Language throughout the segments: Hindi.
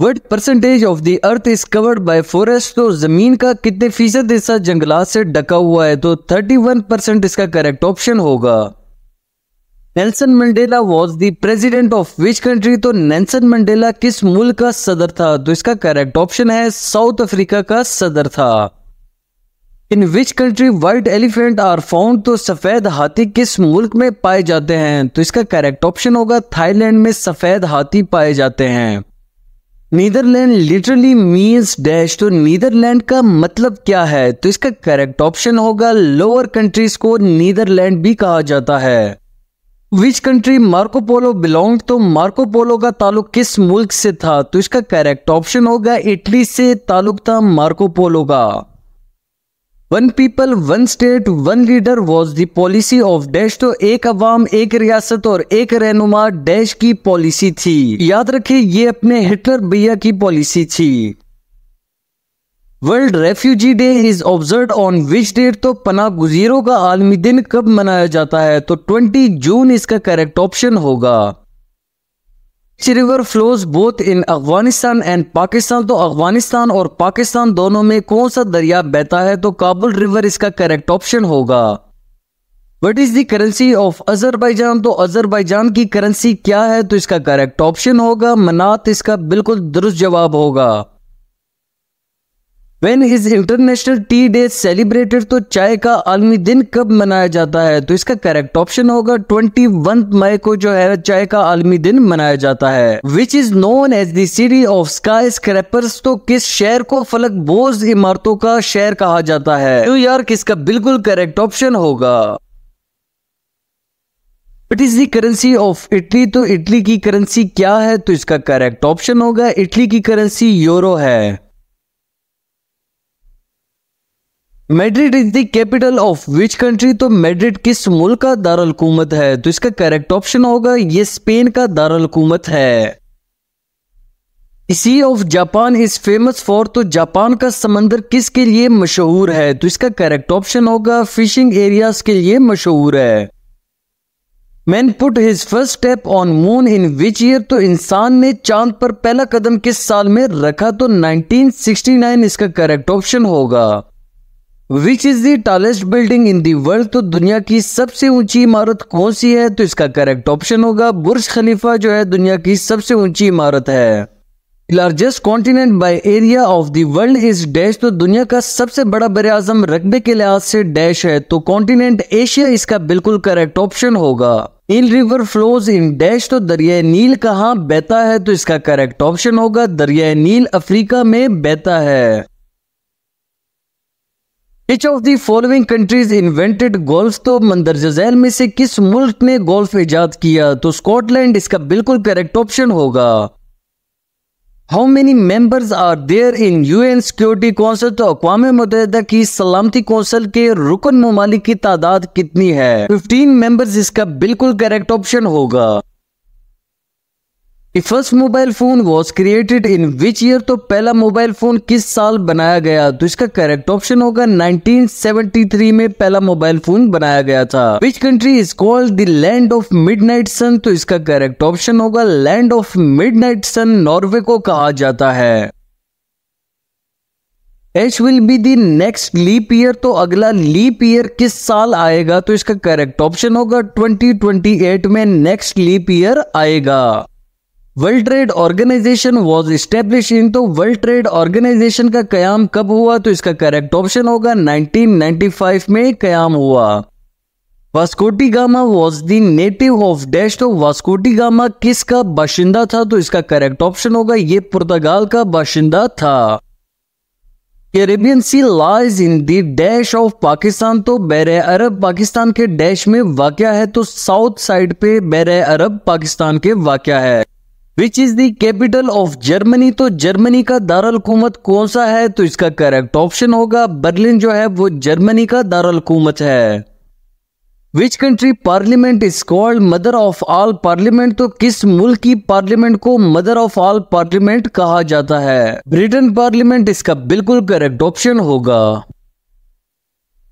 what percentage of the earth is covered by forest तो जमीन का कितने फीसद हिस्सा जंगलात से ढका हुआ है तो 31 परसेंट इसका करेक्ट ऑप्शन होगा Nelson Mandela was the president of which country तो नेल्सन मंडेला किस मुल्क का सदर था तो इसका करेक्ट ऑप्शन है साउथ अफ्रीका का सदर था in which country white elephant are found तो सफेद हाथी किस मुल्क में पाए जाते हैं तो इसका करेक्ट ऑप्शन होगा थाईलैंड में सफेद हाथी पाए जाते हैं नीदरलैंड लिटरली मीन्स डैश तो नीदरलैंड का मतलब क्या है तो इसका करेक्ट ऑप्शन होगा लोअर कंट्रीज को नीदरलैंड भी कहा जाता है विच कंट्री मार्कोपोलो बिलोंग तो मार्कोपोलो का ताल्लुक किस मुल्क से था तो इसका करेक्ट ऑप्शन होगा इटली से ताल्लुक था मार्कोपोलो का one people one state one leader was the policy of dash तो एक अवाम एक रियासत और एक रहनुमा डैश की पॉलिसी थी याद रखे ये अपने हिटलर भैया की पॉलिसी थी world refugee day is observe on which date तो पना गुजीरों का आलमी दिन कब मनाया जाता है तो 20 जून इसका करेक्ट ऑप्शन होगा river flows both in Afghanistan and Pakistan तो अफगानिस्तान और पाकिस्तान दोनों में कौन सा दरिया बहता है तो काबुल रिवर इसका करेक्ट ऑप्शन होगा what is the currency of Azerbaijan तो अजरबैजान की करेंसी क्या है तो इसका करेक्ट ऑप्शन होगा मनात इसका बिल्कुल दुरुस्त जवाब होगा when is international tea day celebrated तो चाय का आलमी दिन कब मनाया जाता है तो इसका करेक्ट ऑप्शन होगा ट्वेंटी मई को जो है चाय का आलमी दिन मनाया जाता है विच इज नोन एज दिटी ऑफ स्काई स्क्रैपर्स तो किस शहर को फलक बोज इमारतों का शहर कहा जाता है न्यूयॉर्क तो इसका बिल्कुल करेक्ट ऑप्शन होगा it is the currency of Italy तो इटली की करेंसी क्या है तो इसका करेक्ट ऑप्शन होगा इटली की करेंसी यूरो है Madrid is the capital of which country तो मेड्रिड किस मुल्क का दारकूमत है तो इसका करेक्ट ऑप्शन होगा ये स्पेन का दारकूमत है sea of Japan is famous for तो जापान का समंदर किसके लिए मशहूर है तो इसका करेक्ट ऑप्शन होगा फिशिंग एरियाज के लिए मशहूर है man put his first step on moon in which year तो इंसान ने चांद पर पहला कदम किस साल में रखा तो 1969 इसका करेक्ट ऑप्शन होगा which is the tallest building in the world तो दुनिया की सबसे ऊंची इमारत कौन सी है तो इसका करेक्ट ऑप्शन होगा बुर्ज खलीफा जो है दुनिया की सबसे ऊंची इमारत है largest continent by area of the world is dash तो दुनिया का सबसे बड़ा बर आजम रकबे के लिहाज से डैश है तो कॉन्टिनेंट एशिया इसका बिल्कुल करेक्ट ऑप्शन होगा in river flows in dash तो दरिया नील कहाँ बहता है तो इसका करेक्ट ऑप्शन होगा दरिया नील अफ्रीका में बहता है which of the following countries invented golf तो मंदरजा जैल में से किस मुल्क ने गोल्फ ईजाद किया तो स्कॉटलैंड इसका बिल्कुल करेक्ट ऑप्शन होगा how many members are there in UN security council तो अकवा मुतहदा की सलामती कौंसिल के रुकन ममालिक की तादाद कितनी है 15 मेंबर्स इसका बिल्कुल करेक्ट ऑप्शन होगा first mobile phone was created in which year तो पहला मोबाइल फोन किस साल बनाया गया तो इसका करेक्ट ऑप्शन होगा 1973 में पहला मोबाइल फोन बनाया गया था which country is called the land of night sun तो इसका करेक्ट ऑप्शन होगा land of night sun Norway को कहा जाता है which will be the next leap year तो अगला लीप ईयर किस साल आएगा तो इसका करेक्ट ऑप्शन होगा 2028 में नेक्स्ट लीप ईयर आएगा world trade organisation was establish in तो वर्ल्ड ट्रेड ऑर्गेनाइजेशन का कयाम कब हुआ तो इसका करेक्ट ऑप्शन होगा 1995 में कयाम हुआ Vasco da Gama was the native of dash तो वास्कोटी गामा किसका बाशिंदा था तो इसका करेक्ट ऑप्शन होगा ये पुर्तगाल का बाशिंदा था Caribbean sea lies in the dash of Pakistan तो बैर अरब पाकिस्तान के डैश में वाक़ है तो साउथ साइड पे बैर अरब पाकिस्तान के वाक्य है which is the capital of Germany तो जर्मनी का दारकूमत कौन सा है तो इसका करेक्ट ऑप्शन होगा बर्लिन जो है वो जर्मनी का दारकूमत है which country parliament is called mother of all parliament तो किस मुल्क की पार्लियामेंट को मदर ऑफ ऑल पार्लियामेंट कहा जाता है ब्रिटेन पार्लियामेंट इसका बिल्कुल करेक्ट ऑप्शन होगा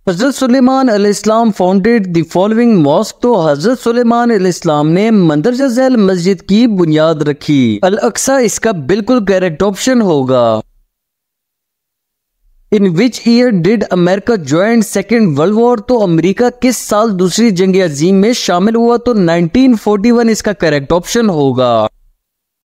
हज़रत सलेमान अलैहिस्सलाम फाउंडेड द फॉलोइंग मॉस्क तो हज़रत सलेमान अलैहिस्सलाम ने मंदरजा जैल मस्जिद की बुनियाद रखी अल अक्सा इसका बिल्कुल करेक्ट ऑप्शन होगा in which year did America join second world war तो अमेरिका किस साल दूसरी जंग अजीम में शामिल हुआ तो 1941 इसका करेक्ट ऑप्शन होगा